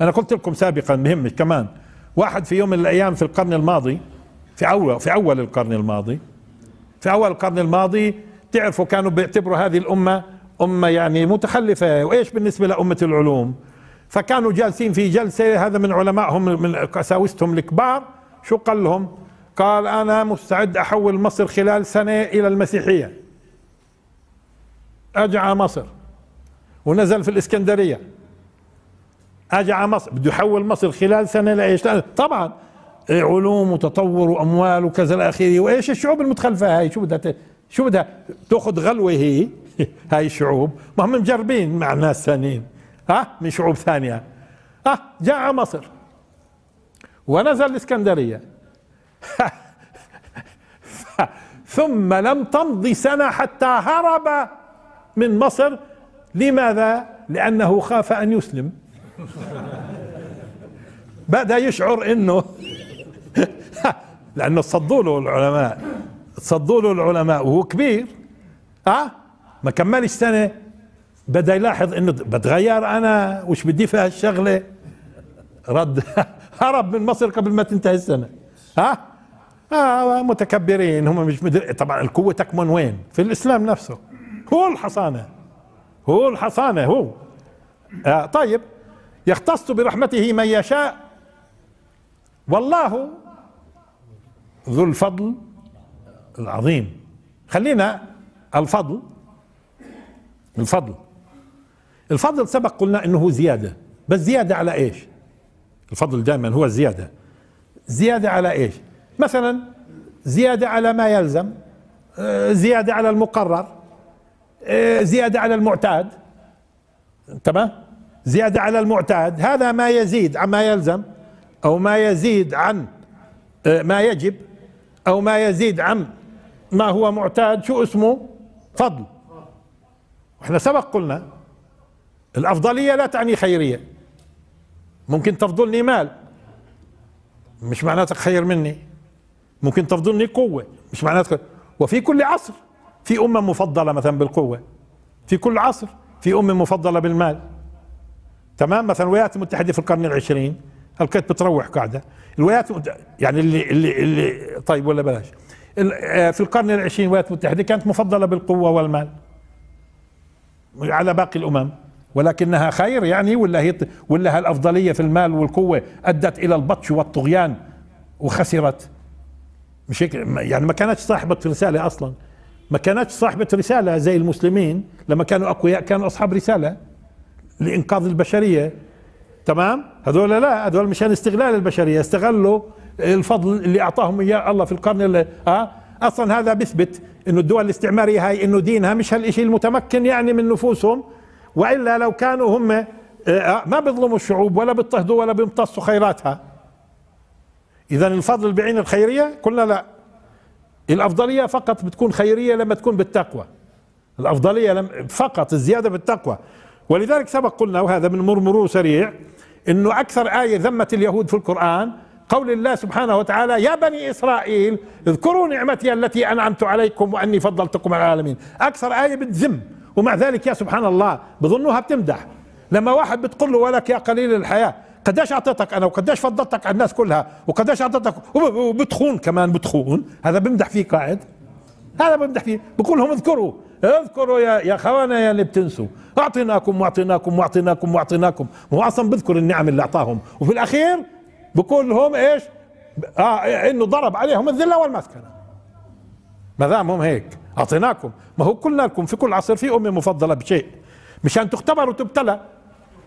أنا قلت لكم سابقا مهم كمان واحد في يوم من الأيام في القرن الماضي في أول في أول القرن الماضي في أول القرن الماضي تعرفوا كانوا بيعتبروا هذه الأمة أمة يعني متخلفة وإيش بالنسبة لأمة العلوم فكانوا جالسين في جلسة هذا من علمائهم من قساوستهم الكبار شو قال لهم قال أنا مستعد أحول مصر خلال سنة إلى المسيحية أجعى مصر ونزل في الإسكندرية اجى على مصر بده يحول مصر خلال سنه لايش؟ طبعا إيه، علوم وتطور واموال وكذا الى اخره وايش الشعوب المتخلفه هاي شو بدها شو بدها تاخذ غلوه هي هاي الشعوب ما هم مجربين مع ناس ثانيين ها من شعوب ثانيه ها جاء على مصر ونزل الاسكندريه ثم لم تمضي سنه حتى هرب من مصر لماذا؟ لانه خاف ان يسلم بدا يشعر انه لانه صدوا له العلماء صدوا له العلماء وهو كبير اه ما كملش سنه بدا يلاحظ انه بتغير انا وش بدي في هالشغله رد هرب من مصر قبل ما تنتهي السنه ها اه متكبرين هم مش مدر... طبعا القوه تكمن وين في الاسلام نفسه هو الحصانه هو الحصانه هو آه طيب يختص برحمته من يشاء والله ذو الفضل العظيم خلينا الفضل الفضل الفضل سبق قلنا انه زيادة بس زيادة على ايش الفضل دائما هو الزيادة زيادة على ايش مثلا زيادة على ما يلزم آه، زيادة على المقرر آه، زيادة على المعتاد تمام زيادة على المعتاد هذا ما يزيد عما يلزم أو ما يزيد عن آه، ما يجب أو ما يزيد عن ما هو معتاد شو اسمه فضل واحنا سبق قلنا الأفضلية لا تعني خيرية ممكن تفضلني مال مش معناتك خير مني ممكن تفضلني قوة مش معناتك وفي كل عصر في أمة مفضلة مثلا بالقوة في كل عصر في أمة مفضلة بالمال تمام مثلا الولايات المتحده في القرن العشرين الكانت بتروح قاعده الولايات يعني اللي اللي اللي طيب ولا بلاش آه، في القرن العشرين الولايات المتحده كانت مفضله بالقوه والمال على باقي الامم ولكنها خير يعني ولا هي ولا هالافضليه في المال والقوه ادت الى البطش والطغيان وخسرت مش هيك يعني ما كانتش صاحبه رساله اصلا ما كانتش صاحبه رساله زي المسلمين لما كانوا اقوياء كانوا اصحاب رساله لإنقاذ البشرية تمام هذول لا هذول مشان استغلال البشرية استغلوا الفضل اللي أعطاهم إياه الله في القرن اللي ها آه؟ أصلا هذا بيثبت إنه الدول الاستعمارية هاي إنه دينها مش هالشيء المتمكن يعني من نفوسهم وإلا لو كانوا هم آه، آه، ما بيظلموا الشعوب ولا بيضطهدوا ولا بيمتصوا خيراتها إذا الفضل بعين الخيرية قلنا لا الأفضلية فقط بتكون خيرية لما تكون بالتقوى الأفضلية فقط الزيادة بالتقوى ولذلك سبق قلنا وهذا من مرمرو سريع انه اكثر ايه ذمت اليهود في القران قول الله سبحانه وتعالى يا بني اسرائيل اذكروا نعمتي التي انعمت عليكم واني فضلتكم على العالمين اكثر ايه بتذم ومع ذلك يا سبحان الله بظنوها بتمدح لما واحد بتقول له ولك يا قليل الحياه قديش اعطيتك انا وقديش فضلتك على الناس كلها وقديش اعطيتك وبتخون كمان بتخون هذا بمدح فيه قاعد هذا بمدح فيه بقول لهم اذكروا اذكروا يا يا خوانا يا اللي بتنسوا اعطيناكم واعطيناكم واعطيناكم واعطيناكم هو اصلا بذكر النعم اللي اعطاهم وفي الاخير بقول لهم ايش اه انه ضرب عليهم الذله والمسكنه ما دام هم هيك اعطيناكم ما هو قلنا لكم في كل عصر في امه مفضله بشيء مشان تختبر وتبتلى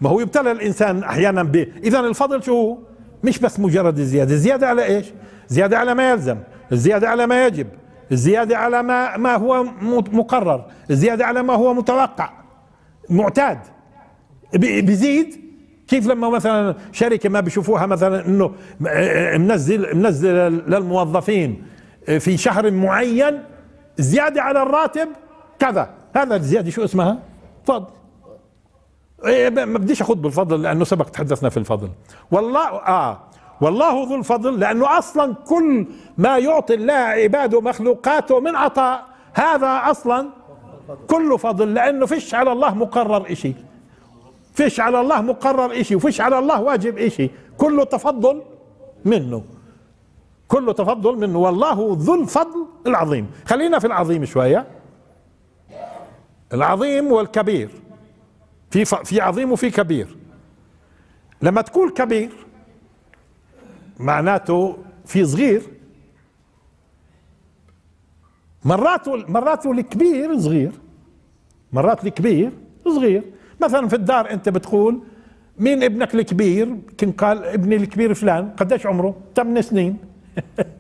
ما هو يبتلى الانسان احيانا به اذا الفضل شو مش بس مجرد الزياده الزياده على ايش زياده على ما يلزم الزياده على ما يجب الزيادة على ما ما هو مقرر الزيادة على ما هو متوقع معتاد بيزيد كيف لما مثلا شركة ما بيشوفوها مثلا انه منزل منزل للموظفين في شهر معين زيادة على الراتب كذا هذا الزيادة شو اسمها فضل ما إيه، بديش اخذ بالفضل لانه سبق تحدثنا في الفضل والله اه والله ذو الفضل لأنه أصلا كل ما يعطي الله عباده مخلوقاته من عطاء هذا أصلا كله فضل لأنه فيش على الله مقرر إشي فيش على الله مقرر إشي وفيش على الله واجب إشي كله تفضل منه كله تفضل منه والله ذو الفضل العظيم خلينا في العظيم شوية العظيم والكبير في في عظيم وفي كبير لما تقول كبير معناته في صغير مرات مرات الكبير صغير مرات الكبير صغير مثلا في الدار انت بتقول مين ابنك الكبير كان قال ابني الكبير فلان قديش عمره ثمان سنين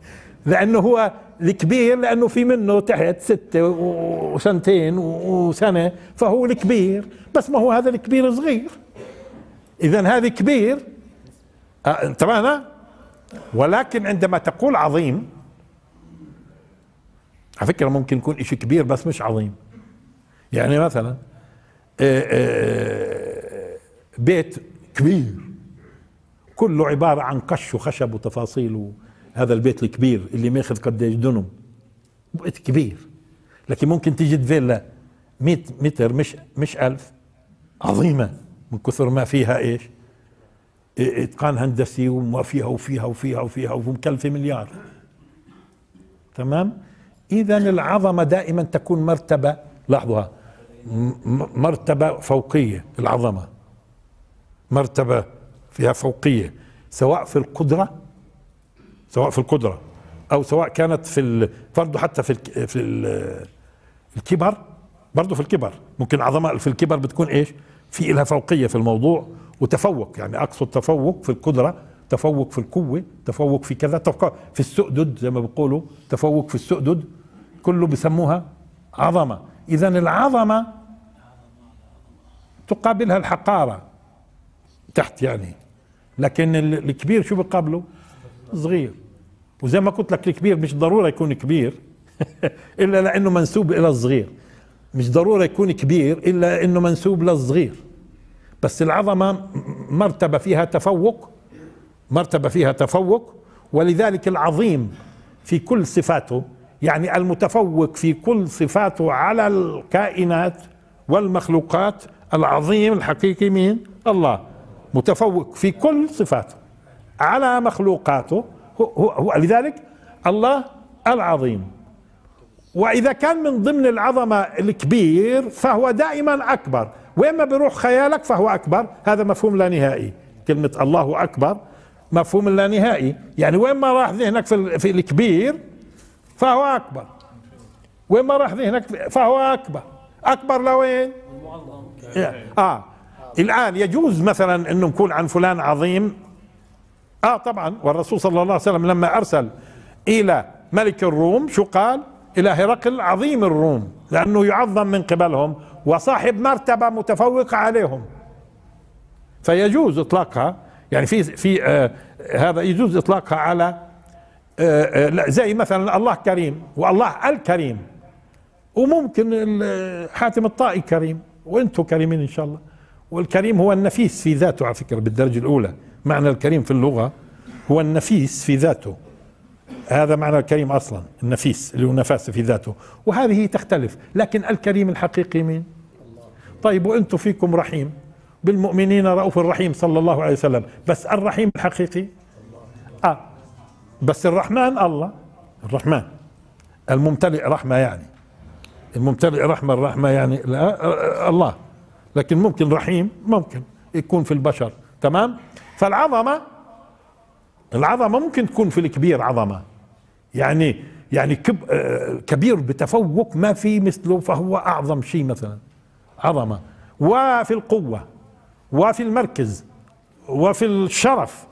لانه هو الكبير لانه في منه تحت ستة وسنتين وسنة فهو الكبير بس ما هو هذا الكبير صغير اذا هذا كبير انت آه، معنا ولكن عندما تقول عظيم على فكرة ممكن يكون إشي كبير بس مش عظيم يعني مثلا آه، آه، بيت كبير كله عبارة عن قش وخشب وتفاصيل هذا البيت الكبير اللي ماخذ قديش دنم بيت كبير لكن ممكن تجد فيلا 100 متر مش مش 1000 عظيمة من كثر ما فيها ايش؟ اتقان هندسي وما فيها وفيها وفيها وفيها ومكلفه مليار تمام اذا العظمه دائما تكون مرتبه لاحظوها مرتبه فوقيه العظمه مرتبه فيها فوقيه سواء في القدره سواء في القدره او سواء كانت في برضه حتى في في الكبر برضه في الكبر ممكن عظمه في الكبر بتكون ايش في لها فوقيه في الموضوع وتفوق يعني اقصد تفوق في القدره تفوق في القوه تفوق في كذا تفوق في السؤدد زي ما بيقولوا تفوق في السؤدد كله بسموها عظمه اذا العظمه تقابلها الحقاره تحت يعني لكن الكبير شو بقابله صغير وزي ما قلت لك الكبير مش ضروره يكون كبير الا لانه منسوب الى الصغير مش ضروره يكون كبير الا انه منسوب للصغير بس العظمه مرتبه فيها تفوق مرتبه فيها تفوق ولذلك العظيم في كل صفاته يعني المتفوق في كل صفاته على الكائنات والمخلوقات العظيم الحقيقي مين الله متفوق في كل صفاته على مخلوقاته هو هو لذلك الله العظيم واذا كان من ضمن العظمه الكبير فهو دائما اكبر وين ما بيروح خيالك فهو أكبر هذا مفهوم لا نهائي كلمة الله أكبر مفهوم لا نهائي يعني وين ما راح ذهنك في, في الكبير فهو أكبر وين ما راح ذهنك فهو أكبر أكبر لوين آه الآن يجوز مثلا أنه نكون عن فلان عظيم آه طبعا والرسول صلى الله عليه وسلم لما أرسل إلى ملك الروم شو قال إلى هرقل عظيم الروم لأنه يعظم من قبلهم وصاحب مرتبة متفوقة عليهم فيجوز إطلاقها يعني في في آه هذا يجوز إطلاقها على آه آه زي مثلا الله كريم والله الكريم وممكن حاتم الطائي كريم وانتم كريمين ان شاء الله والكريم هو النفيس في ذاته على فكره بالدرجه الاولى معنى الكريم في اللغه هو النفيس في ذاته هذا معنى الكريم أصلا النفيس اللي هو نفاسه في ذاته وهذه تختلف لكن الكريم الحقيقي مين طيب وأنتم فيكم رحيم بالمؤمنين رؤوف الرحيم صلى الله عليه وسلم بس الرحيم الحقيقي آه بس الرحمن الله الرحمن الممتلئ رحمة يعني الممتلئ رحمة الرحمة يعني لا آه، آه، الله لكن ممكن رحيم ممكن يكون في البشر تمام فالعظمة العظمة ممكن تكون في الكبير عظمة يعني يعني كب آه، كبير بتفوق ما في مثله فهو اعظم شيء مثلا عظمه وفي القوه وفي المركز وفي الشرف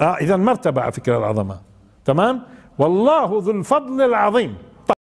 آه اذا مرتبه على فكره العظمه تمام والله ذو الفضل العظيم